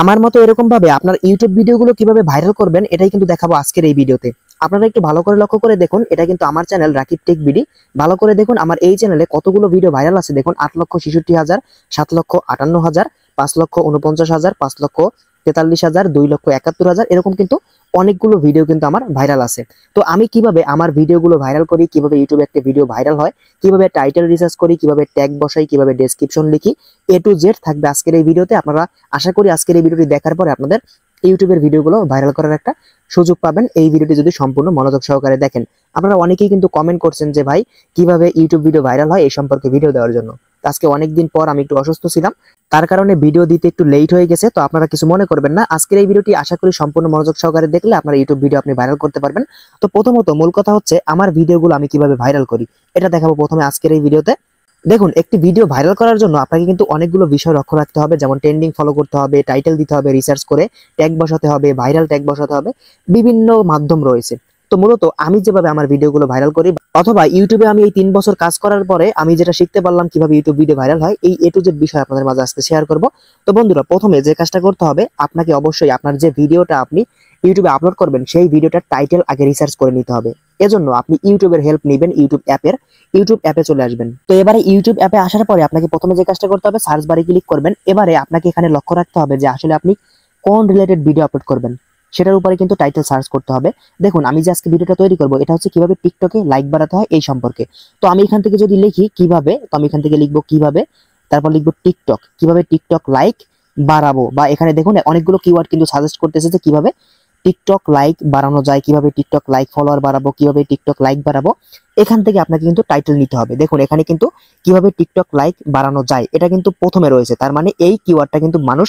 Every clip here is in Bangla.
আমার মতো এরকম ভাবে আপনার ইউটিউব ভিডিওগুলো কিভাবে ভাইরাল করবেন এটাই কিন্তু দেখাবো আজকের এই ভিডিওতে আপনারা একটু ভালো করে লক্ষ্য করে দেখুন এটা কিন্তু আমার চ্যানেল রাকিব টেক বিডি ভালো করে দেখুন আমার এই চ্যানেলে কতগুলো ভিডিও ভাইরাল আছে দেখুন আট লক্ষ ছেষট্টি হাজার সাত লক্ষ আটান্ন হাজার পাঁচ লক্ষ উনপঞ্চাশ হাজার পাঁচ লক্ষ তেতাল্লিশ হাজার দুই লক্ষ একাত্তর হাজার এরকম কিন্তু অনেকগুলো ভিডিও কিন্তু আমার ভাইরাল আছে তো আমি কিভাবে আমার ভিডিওগুলো ভাইরাল করি কিভাবে ইউটিউবে একটা ভিডিও ভাইরাল হয় কিভাবে টাইটেল রিসার্চ করি কিভাবে ট্যাগ বসাই কিভাবে ডেসক্রিপশন লিখি এ টু জেড থাকবে আজকের এই ভিডিওতে আপনারা আশা করি আজকের এই ভিডিওটি দেখার পরে আপনাদের ইউটিউবের ভিডিওগুলো ভাইরাল করার একটা সুযোগ পাবেন এই ভিডিওটি যদি সম্পূর্ণ মনোযোগ সহকারে দেখেন আপনারা অনেকেই কিন্তু কমেন্ট করছেন যে ভাই কিভাবে ইউটিউব ভিডিও ভাইরাল হয় এই সম্পর্কে ভিডিও দেওয়ার জন্য আজকে অনেকদিন পর আমি একটু অসুস্থ ছিলাম তার কারণে ভিডিও দিতে একটু লেট হয়ে গেছে তো আপনারা কিছু মনে করবেন না আজকের এই ভিডিওটি আশা করি সম্পূর্ণ মনোযোগ সহকারে দেখলে আপনার ইউটিউব ভিডিও আপনি ভাইরাল করতে পারবেন তো প্রথমত মূল কথা হচ্ছে আমার ভিডিওগুলো আমি কিভাবে ভাইরাল করি এটা দেখাবো প্রথমে আজকের এই ভিডিওতে দেখুন একটি ভিডিও ভাইরাল করার জন্য আপনাকে কিন্তু অনেকগুলো বিষয় লক্ষ্য রাখতে হবে যেমন ট্রেন্ডিং ফলো করতে হবে টাইটেল দিতে হবে রিসার্চ করে ট্যাগ বসাতে হবে ভাইরাল ট্যাগ বসাতে হবে বিভিন্ন মাধ্যম রয়েছে তো মূলত আমি যেভাবে আমার ভিডিওগুলো ভাইরাল করি অথবা ইউটিউবে আমি এই তিন বছর কাজ করার পরে আমি যেটা শিখতে পারলাম কিভাবে ইউটিউব ভিডিও ভাইরাল হয় এই এটু যে বিষয় আপনাদের মাঝে আসতে শেয়ার করব তো বন্ধুরা প্রথমে যে কাজটা করতে হবে আপনাকে অবশ্যই আপনার যে ভিডিওটা আপনি ইউটিউবে আপলোড করবেন সেই ভিডিওটার টাইটেল আগে রিসার্চ করে নিতে হবে এজন্য আপনি ইউটিউবের হেল্প নেবেন ইউটিউব অ্যাপের ইউটিউব অ্যাপে চলে আসবেন তো এবারে ইউটিউব অ্যাপে আসার পরে আপনাকে প্রথমে যে কাজটা করতে হবে সার্চ বারে ক্লিক করবেন এবারে আপনাকে এখানে লক্ষ্য রাখতে হবে যে আসলে আপনি কোন রিলেটেড ভিডিও আপলোড করবেন সেটার উপরে কিন্তু টাইটেল সার্চ করতে হবে দেখুন আমি যে আজকে ভিডিওটা তৈরি করবো এটা হচ্ছে কিভাবে টিকটকে লাইক বাড়াতে হয় এই সম্পর্কে তো আমি এখান থেকে যদি লিখি কিভাবে তো আমি এখান থেকে লিখবো কিভাবে তারপর লিখবো টিকটক কিভাবে টিকটক লাইক বাড়াবো বা এখানে দেখুন অনেকগুলো কিওয়ার্ড কিন্তু সাজেস্ট করতেছে যে কিভাবে টিকটক লাইক বাড়ানো যায় কিভাবে টিকটক লাইক ফলোয়ার বাড়াবো কিভাবে টিকটক লাইক বাড়াবো এখান থেকে আপনাকে কিন্তু টাইটেল নিতে হবে দেখুন এখানে কিন্তু কিভাবে টিকটক লাইক বাড়ানো যায় এটা কিন্তু প্রথমে রয়েছে তার মানে এই কিওয়ার্ডটা কিন্তু মানুষ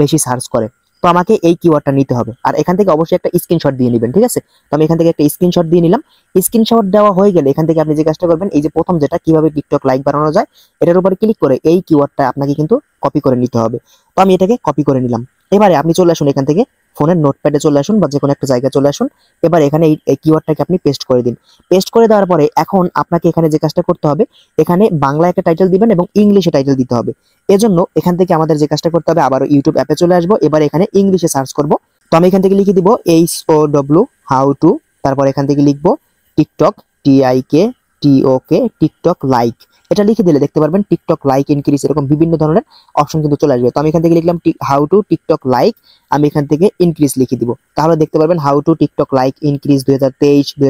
বেশি সার্চ করে তো আমাকে এই কিওয়ার্ডটা নিতে হবে আর এখান থেকে অবশ্যই একটা স্ক্রিনশট দিয়ে নেবেন ঠিক আছে তো আমি এখান থেকে একটা স্ক্রিনশট দিয়ে নিলাম স্ক্রিনশট দেওয়া হয়ে গেলে এখান থেকে আপনি যে কাজটা করবেন এই যে প্রথম যেটা কিভাবে টিকটক লাইক বানানো যায় এটার উপরে ক্লিক করে এই কিওয়ার্ডটা আপনাকে কিন্তু কপি করে নিতে হবে তো আমি এটাকে কপি করে নিলাম এবারে আপনি চলে আসুন এখান থেকে ফোনের নোটপ্যাডে চলে আসুন বা যে কোনো একটা জায়গায় চলে আসুন এবার এখানে এই কিওয়ার্ডটাকে আপনি পেস্ট করে দিন পেস্ট করে দেওয়ার পরে এখন আপনাকে এখানে যে কাজটা করতে হবে এখানে বাংলা একটা টাইটেল দিবেন এবং ইংলিশে টাইটেল দিতে হবে এজন্য এখান থেকে আমাদের যে কাজটা করতে হবে আবারও ইউটিউব অ্যাপে চলে আসবো এবার এখানে ইংলিশে সার্চ করব তো আমি এখান থেকে লিখে দিব H O W how to তারপর এখান থেকে লিখবো TikTok T I K T O K TikTok like এটা লিখে দিলে দেখতে পারবেন টিকটক লাইক ইনক্রিজ এরকম বিভিন্ন ধরনের অপশন কিন্তু চলে আসবে তো আমি এখান থেকে লিখলাম হাউ টু টিকটক লাইক আমি এখান থেকে ইনক্রিজ লিখে দিব তাহলে দেখতে পারবেন how to TikTok like increase দুই হাজার তেইশ দুই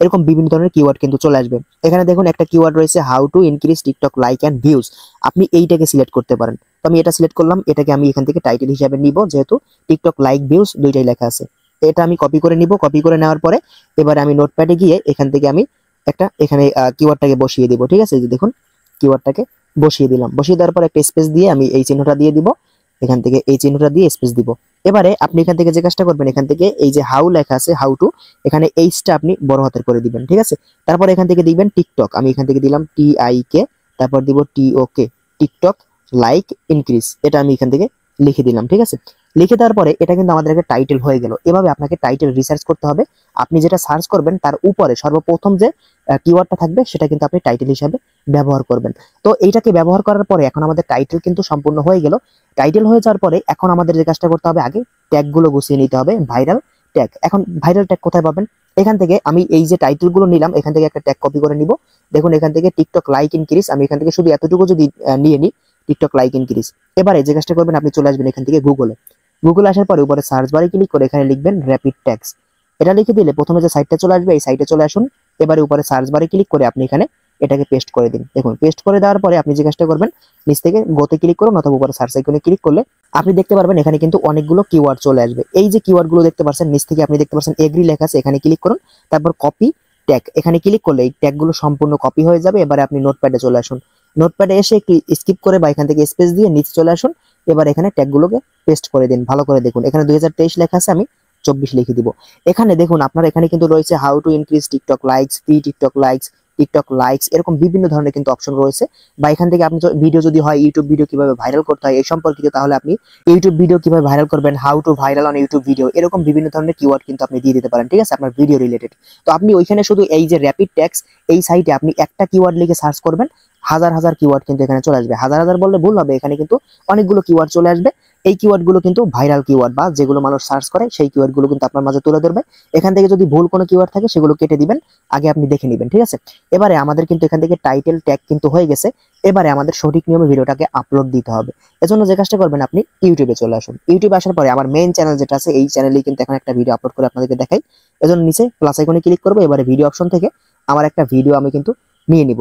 এরকম বিভিন্ন ধরনের কিওয়ার্ড কিন্তু চলে আসবে এখানে দেখুন একটা কিওয়ার্ড রয়েছে how to increase TikTok like and views আপনি এইটাকে সিলেক্ট করতে পারেন তো আমি এটা সিলেক্ট করলাম এটাকে আমি এখান থেকে টাইটেল হিসাবে নিব যেহেতু টিকটক লাইক ভিউজ দুইটাই লেখা আছে এটা আমি কপি করে নিব কপি করে নেওয়ার পরে এবার আমি নোটপ্যাডে গিয়ে এখান থেকে আমি একটা এখানে কিওয়ার্ডটাকে বসিয়ে দিব ঠিক আছে যে দেখুন কিওয়ার্ডটাকে বসিয়ে দিলাম বসিয়ে দেওয়ার পর একটা স্পেস দিয়ে আমি এই চিহ্নটা দিয়ে দিব এখান থেকে এই চিহ্নটা দিয়ে স্পেস দিব এবারে আপনি এখান থেকে যে কাজটা করবেন এখান থেকে এই যে হাউ লেখা আছে হাউ টু এখানে এইচটা আপনি বড় হাতের করে দিবেন ঠিক আছে তারপর এখান থেকে দিবেন টিকটক আমি এখান থেকে দিলাম টি আই কে তারপর দিব T O K TikTok like increase এটা আমি এখান থেকে লিখে দিলাম ঠিক আছে লিখে দেওয়ার পরে এটা কিন্তু আমাদের একটা টাইটেল হয়ে গেল এভাবে আপনাকে টাইটেল রিসার্চ করতে হবে আপনি যেটা সার্চ করবেন তার উপরে সর্বপ্রথম যে কিওয়ার্ডটা থাকবে সেটা কিন্তু আপনি টাইটেল হিসাবে ব্যবহার করবেন তো এইটাকে ব্যবহার করার পরে এখন আমাদের টাইটেল কিন্তু সম্পূর্ণ হয়ে গেল টাইটেল হয়ে যাওয়ার পরে এখন আমাদের যে কাজটা করতে হবে আগে ট্যাগগুলো গুছিয়ে নিতে হবে ভাইরাল ট্যাগ এখন ভাইরাল ট্যাগ কোথায় পাবেন এখান থেকে আমি এই যে টাইটেলগুলো নিলাম এখান থেকে একটা ট্যাগ কপি করে নিব দেখুন এখান থেকে টিকটক লাইক ইনক্রিজ আমি এখান থেকে শুধু এতটুকু যদি নিয়ে নিই টিকটক লাইক ইনক্রিজ এবারে যে কাজটা করবেন আপনি চলে আসবেন এখান থেকে গুগলে গুগল আসার পরে উপরে সার্চ বারে ক্লিক করে এখানে লিখবেন র্যাপিড ট্যাক্স এটা লিখে দিলে প্রথমে যে সাইটটা চলে আসবে এই সাইটে চলে আসুন এবারে উপরে সার্চ বারে ক্লিক করে আপনি এখানে এটাকে পেস্ট করে দিন দেখুন পেস্ট করে দেওয়ার পরে আপনি যে কাজটা করবেন নিচ থেকে গোতে ক্লিক করুন অথবা উপরে সার্চ আইকনে ক্লিক করলে আপনি দেখতে পারবেন এখানে কিন্তু অনেকগুলো কিওয়ার্ড চলে আসবে এই যে কিওয়ার্ডগুলো দেখতে পাচ্ছেন নিচ থেকে আপনি দেখতে পাচ্ছেন এগ্রি লেখা আছে এখানে ক্লিক করুন তারপর কপি ট্যাগ এখানে ক্লিক করলে এই গুলো সম্পূর্ণ কপি হয়ে যাবে এবারে আপনি নোটপ্যাডে চলে আসুন নোটপ্যাডে এসে স্কিপ করে বা এখান থেকে স্পেস দিয়ে নিচে চলে আসুন এবার এখানে ট্যাগগুলোকে পেস্ট করে দিন ভালো করে দেখুন এখানে দুই লেখা আছে আমি চব্বিশ লিখে দিব এখানে দেখুন আপনার এখানে কিন্তু রয়েছে how to increase TikTok likes free TikTok likes TikTok likes এরকম বিভিন্ন ধরনের কিন্তু অপশন রয়েছে বা এখান থেকে আপনি ভিডিও যদি হয় ইউটিউব ভিডিও কিভাবে ভাইরাল করতে হয় এই সম্পর্কিত তাহলে আপনি ইউটিউব ভিডিও কিভাবে ভাইরাল করবেন how to viral on YouTube video এরকম বিভিন্ন ধরনের কিওয়ার্ড কিন্তু আপনি দিয়ে দিতে পারেন ঠিক আছে আপনার ভিডিও রিলেটেড তো আপনি ওইখানে শুধু এই যে র্যাপিড ট্যাক্স এই সাইটে আপনি একটা কিওয়ার্ড লিখে সার্চ করবেন হাজার হাজার কিওয়ার্ড কিন্তু এখানে চলে আসবে হাজার হাজার বললে ভুল হবে এখানে কিন্তু অনেকগুলো কিওয়ার্ড চলে আসবে এই কিওয়ার্ডগুলো কিন্তু ভাইরাল কিওয়ার্ড বা যেগুলো মানুষ সার্চ করে সেই কিওয়ার্ডগুলো কিন্তু আপনার মাঝে তুলে ধরবে এখান থেকে যদি ভুল কোনো কিওয়ার্ড থাকে সেগুলো কেটে দিবেন আগে আপনি দেখে নেবেন ঠিক আছে এবারে আমাদের কিন্তু এখান থেকে টাইটেল ট্যাগ কিন্তু হয়ে গেছে এবারে আমাদের সঠিক নিয়মে ভিডিওটাকে আপলোড দিতে হবে এজন্য যে কাজটা করবেন আপনি ইউটিউবে চলে আসুন ইউটিউবে আসার পরে আমার মেইন চ্যানেল যেটা আছে এই চ্যানেলেই কিন্তু এখন একটা ভিডিও আপলোড করে আপনাদেরকে দেখাই এজন্য নিচে প্লাস আইকনে ক্লিক করবো এবারে ভিডিও অপশন থেকে আমার একটা ভিডিও আমি কিন্তু নিয়ে নিব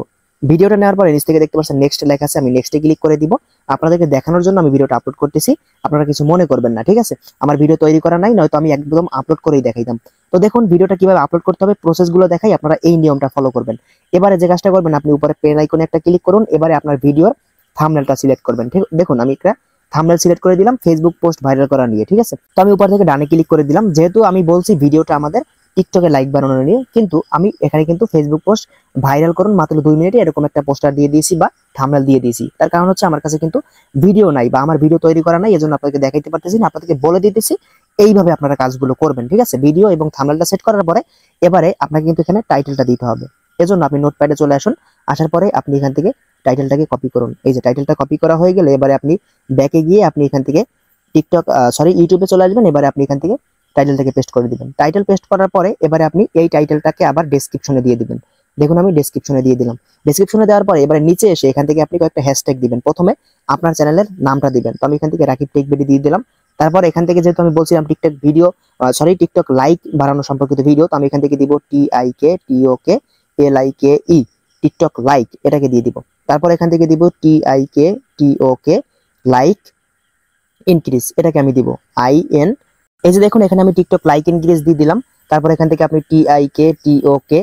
ভিডিওটা নেওয়ার পরে নিচ থেকে দেখতে পাচ্ছেন নেক্সট লেখা আছে আমি নেক্সটে ক্লিক করে দিব আপনাদেরকে দেখানোর জন্য আমি ভিডিওটা আপলোড করতেছি আপনারা কিছু মনে করবেন না ঠিক আছে আমার ভিডিও তৈরি করা নাই নয়তো আমি একদম আপলোড করেই দেখাইতাম তো দেখুন ভিডিওটা কিভাবে আপলোড করতে হবে প্রসেসগুলো দেখাই আপনারা এই নিয়মটা ফলো করবেন এবারে যে কাজটা করবেন আপনি উপরে পেন আইকনে একটা ক্লিক করুন এবারে আপনার ভিডিওর থামনেলটা সিলেক্ট করবেন ঠিক দেখুন আমি একটা থামনেল সিলেক্ট করে দিলাম ফেসবুক পোস্ট ভাইরাল করা নিয়ে ঠিক আছে তো আমি উপর থেকে ডানে ক্লিক করে দিলাম যেহেতু আমি বলছি ভিডিওটা আমাদের টিকটকে লাইক বানানো নিয়ে কিন্তু আমি এখানে কিন্তু ফেসবুক পোস্ট ভাইরাল করুন মাত্র দুই মিনিটে এরকম একটা পোস্টার দিয়ে দিয়েছি বা থামেল দিয়ে দিয়েছি তার কারণ হচ্ছে আমার কাছে কিন্তু ভিডিও নাই বা আমার ভিডিও তৈরি করা নাই এজন্য আপনাদেরকে দেখাইতে পারতেছি না আপনাদেরকে বলে দিতেছি এইভাবে আপনারা কাজগুলো করবেন ঠিক আছে ভিডিও এবং থামেলটা সেট করার পরে এবারে আপনাকে কিন্তু এখানে টাইটেলটা দিতে হবে এজন্য আপনি নোটপ্যাডে চলে আসুন আসার পরে আপনি এখান থেকে টাইটেলটাকে কপি করুন এই যে টাইটেলটা কপি করা হয়ে গেলে এবারে আপনি ব্যাকে গিয়ে আপনি এখান থেকে টিকটক সরি ইউটিউবে চলে আসবেন এবারে আপনি এখান থেকে টাইটেল থেকে পেস্ট করে দিবেন টাইটেল পেস্ট করার পরে এবারে আপনি এই টাইটেলটাকে আবার ডেসক্রিপশনে দিয়ে দিবেন দেখুন আমি ডেসক্রিপশনে দিয়ে দিলাম ডেসক্রিপশনে দেওয়ার পরে এবারে নিচে এসে এখান থেকে আপনি কয়েকটা হ্যাশট্যাগ দিবেন প্রথমে আপনার চ্যানেলের নামটা দিবেন তো আমি এখান থেকে রাকিব টেক বেডি দিয়ে দিলাম তারপর এখান থেকে যেহেতু আমি বলছিলাম TikTok video sorry TikTok like বাড়ানো সম্পর্কিত ভিডিও তো আমি এখান থেকে দিব টি I K T O K L I K E TikTok like এটাকে দিয়ে দিব তারপর এখান থেকে দিব টি I K T O K like increase এটাকে আমি দিব আই এন এই যে দেখুন এখানে আমি টিকটক লাইক ইনক্রিজ দিয়ে দিলাম তারপর এখান থেকে আপনি টি আই কে টি ও কে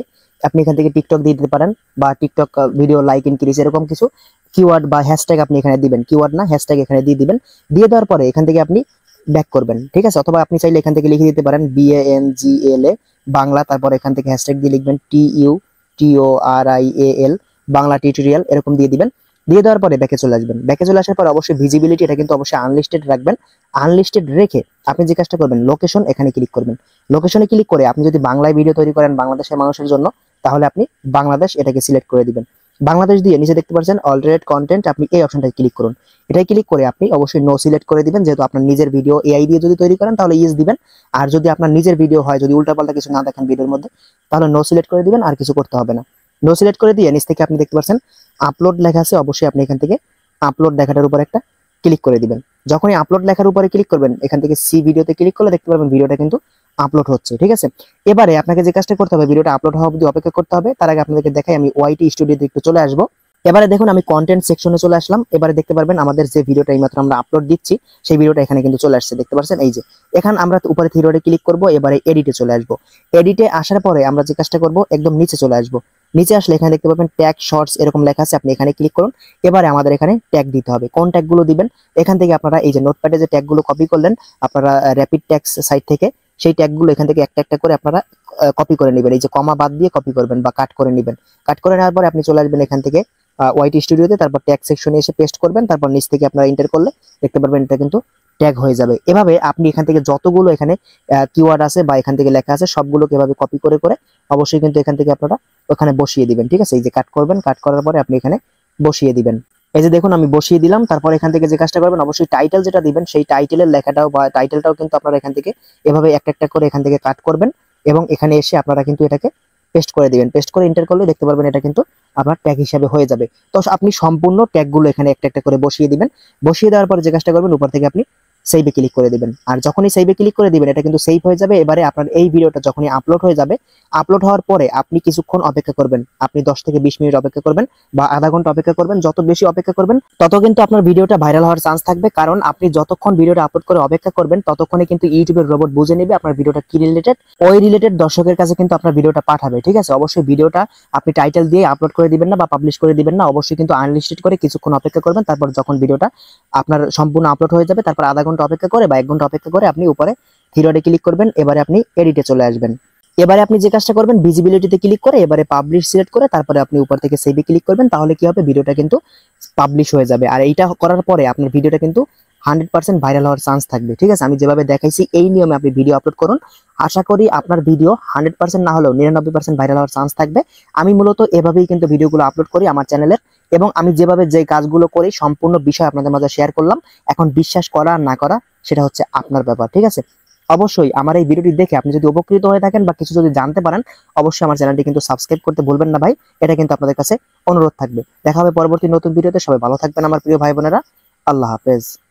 আপনি এখান থেকে টিকটক দিয়ে দিতে পারেন বা টিকটক ভিডিও লাইক ইনক্রিজ এরকম কিছু কিওয়ার্ড বা হ্যাশট্যাগ আপনি এখানে দিবেন কিওয়ার্ড না হ্যাশট্যাগ এখানে দিয়ে দিবেন দিয়ে দেওয়ার পরে এখান থেকে আপনি ব্যাক করবেন ঠিক আছে অথবা আপনি চাইলে এখান থেকে লিখে দিতে পারেন B N G L A Bangla তারপর এখান থেকে হ্যাশট্যাগ দিয়ে লিখবেন T U T O R I A L Bangla tutorial এরকম দিয়ে দিবেন দিয়ে দেওয়ার পরে ব্যাকে চলে আসবেন ব্যাকে চলে আসার পর অবশ্যই ভিজিবিলিটি এটা কিন্তু অবশ্যই আনলিস্টেড রাখবেন আনলিস্টেড রেখে আপনি যে কাজটা করবেন লোকেশন এখানে ক্লিক করবেন লোকেশনে ক্লিক করে আপনি যদি বাংলায় ভিডিও তৈরি করেন বাংলাদেশের মানুষের জন্য তাহলে আপনি বাংলাদেশ এটাকে সিলেক্ট করে দিবেন বাংলাদেশ দিয়ে নিচে দেখতে পাচ্ছেন অলরেড কন্টেন্ট আপনি এই অপশনটায় ক্লিক করুন এটাই ক্লিক করে আপনি অবশ্যই নো সিলেক্ট করে দিবেন যেহেতু আপনার নিজের ভিডিও এআই দিয়ে যদি তৈরি করেন তাহলে ইয়েস দিবেন আর যদি আপনার নিজের ভিডিও হয় যদি উল্টাপাল্টা কিছু না দেখেন ভিডিওর মধ্যে তাহলে নো সিলেক্ট করে দিবেন আর কিছু করতে হবে না নো সিলেক্ট করে দিয়ে নিচ থেকে আপনি দেখতে পাচ্ছেন আপলোড লেখা আছে অবশ্যই আপনি এখান থেকে আপলোড লেখাটার উপর একটা ক্লিক করে দিবেন যখনই আপলোড লেখার উপরে ক্লিক করবেন এখান থেকে সি ভিডিওতে ক্লিক করলে দেখতে পারবেন ভিডিওটা কিন্তু আপলোড হচ্ছে ঠিক আছে এবারে আপনাকে যে কাজটা করতে হবে ভিডিওটা আপলোড হওয়া অবধি অপেক্ষা করতে হবে তার আগে আপনাদেরকে দেখাই আমি ওয়াইটি স্টুডিওতে একটু চলে আসবো এবারে দেখুন আমি কন্টেন্ট সেকশনে চলে আসলাম এবারে দেখতে পারবেন আমাদের যে ভিডিওটা এইমাত্র আমরা আপলোড দিচ্ছি সেই ভিডিওটা এখানে কিন্তু চলে আসছে দেখতে পাচ্ছেন এই যে এখানে আমরা উপরে থিরোডে ক্লিক করব এবারে এডিটে চলে আসব এডিটে আসার পরে আমরা যে কাজটা করব একদম নিচে চলে আসবো নিচে আসলে এখানে দেখতে পাবেন ট্যাগ শর্টস এরকম লেখা আছে আপনি এখানে ক্লিক করুন এবারে আমাদের এখানে ট্যাগ দিতে হবে কোন ট্যাগগুলো দিবেন এখান থেকে আপনারা এই যে নোটপ্যাডে যে ট্যাগগুলো কপি করলেন আপনারা র্যাপিড ট্যাক্স সাইট থেকে সেই ট্যাগগুলো এখান থেকে একটা একটা করে আপনারা কপি করে নেবেন এই যে কমা বাদ দিয়ে কপি করবেন বা কাট করে নেবেন কাট করে নেওয়ার পরে আপনি চলে আসবেন এখান থেকে ওয়াইটি স্টুডিওতে তারপর ট্যাগ সেকশনে এসে পেস্ট করবেন তারপর নিচ থেকে আপনারা এন্টার করলে দেখতে পারবেন এটা কিন্তু ট্যাগ হয়ে যাবে এভাবে আপনি এখান থেকে যতগুলো এখানে কিওয়ার্ড আছে বা এখান থেকে লেখা আছে সবগুলোকে এভাবে কপি করে করে অবশ্যই কিন্তু এখান থেকে আপনারা ওখানে বসিয়ে দিবেন ঠিক আছে এই যে কাট করবেন কাট করার পরে আপনি এখানে বসিয়ে দিবেন এই যে দেখুন আমি বসিয়ে দিলাম তারপর এখান থেকে যে কাজটা করবেন অবশ্যই টাইটেল যেটা দিবেন সেই টাইটেলের লেখাটাও বা টাইটেলটাও কিন্তু আপনারা এখান থেকে এভাবে একটা একটা করে এখান থেকে কাট করবেন এবং এখানে এসে আপনারা কিন্তু এটাকে পেস্ট করে দিবেন পেস্ট করে এন্টার করলে দেখতে পারবেন এটা কিন্তু আপনার ট্যাগ হিসাবে হয়ে যাবে তো আপনি সম্পূর্ণ ট্যাগগুলো এখানে একটা একটা করে বসিয়ে দিবেন বসিয়ে দেওয়ার পরে যে কাজটা করবেন উপর থেকে আপনি সেইভে ক্লিক করে দিবেন আর যখনই সেইভে ক্লিক করে দিবেন এটা কিন্তু সেভ হয়ে যাবে এবারে আপনার এই ভিডিওটা যখনই আপলোড হয়ে যাবে আপলোড হওয়ার পরে আপনি কিছুক্ষণ অপেক্ষা করবেন আপনি দশ থেকে বিশ মিনিট অপেক্ষা করবেন বা আধা ঘন্টা অপেক্ষা করবেন যত বেশি অপেক্ষা করবেন তত কিন্তু আপনার ভিডিওটা ভাইরাল হওয়ার চান্স থাকবে কারণ আপনি যতক্ষণ ভিডিওটা আপলোড করে অপেক্ষা করবেন ততক্ষণে কিন্তু ইউটিউবের রোবট বুঝে নেবে আপনার ভিডিওটা কি রিলেটেড ওই রিলেটেড দর্শকের কাছে কিন্তু আপনার ভিডিওটা পাঠাবে ঠিক আছে অবশ্যই ভিডিওটা আপনি টাইটেল দিয়ে আপলোড করে দিবেন না বা পাবলিশ করে দিবেন না অবশ্যই কিন্তু আনলিস্টেড করে কিছুক্ষণ অপেক্ষা করবেন তারপর যখন ভিডিওটা আপনার সম্পূর্ণ আপলোড হয়ে যাবে তারপর আধা ঘন্টা ঘন্টা অপেক্ষা করে বা এক ঘন্টা অপেক্ষা করে আপনি উপরে থিরোডে ক্লিক করবেন এবারে আপনি এডিটে চলে আসবেন এবারে আপনি যে কাজটা করবেন ভিজিবিলিটিতে ক্লিক করে এবারে পাবলিশ সিলেক্ট করে তারপরে আপনি উপর থেকে সেভে ক্লিক করবেন তাহলে কি হবে ভিডিওটা কিন্তু পাবলিশ হয়ে যাবে আর এইটা করার পরে আপনার ভিডিওটা কিন্তু হান্ড্রেড পার্সেন্ট ভাইরাল হওয়ার চান্স থাকবে ঠিক আছে আমি যেভাবে দেখাইছি এই নিয়মে আপনি ভিডিও আপলোড করুন আশা করি আপনার ভিডিও হান্ড্রেড পার্সেন্ট না হলেও নিরানব্বই পার্সেন্ট ভাইরাল হওয়ার চান্স থাকবে আমি মূলত এভাবেই কিন্তু ভিডিওগুলো আপলোড করি আমার চ্যানেলের এবং আমি যেভাবে যে কাজগুলো করি সম্পূর্ণ বিষয় আপনাদের মাঝে শেয়ার করলাম এখন বিশ্বাস করা আর না করা সেটা হচ্ছে আপনার ব্যাপার ঠিক আছে অবশ্যই আমার এই ভিডিওটি দেখে আপনি যদি উপকৃত হয়ে থাকেন বা কিছু যদি জানতে পারেন অবশ্যই আমার চ্যানেলটি কিন্তু সাবস্ক্রাইব করতে ভুলবেন না ভাই এটা কিন্তু আপনাদের কাছে অনুরোধ থাকবে দেখা হবে পরবর্তী নতুন ভিডিওতে সবাই ভালো থাকবেন আমার প্রিয় ভাই বোনেরা আল্লাহ হাফেজ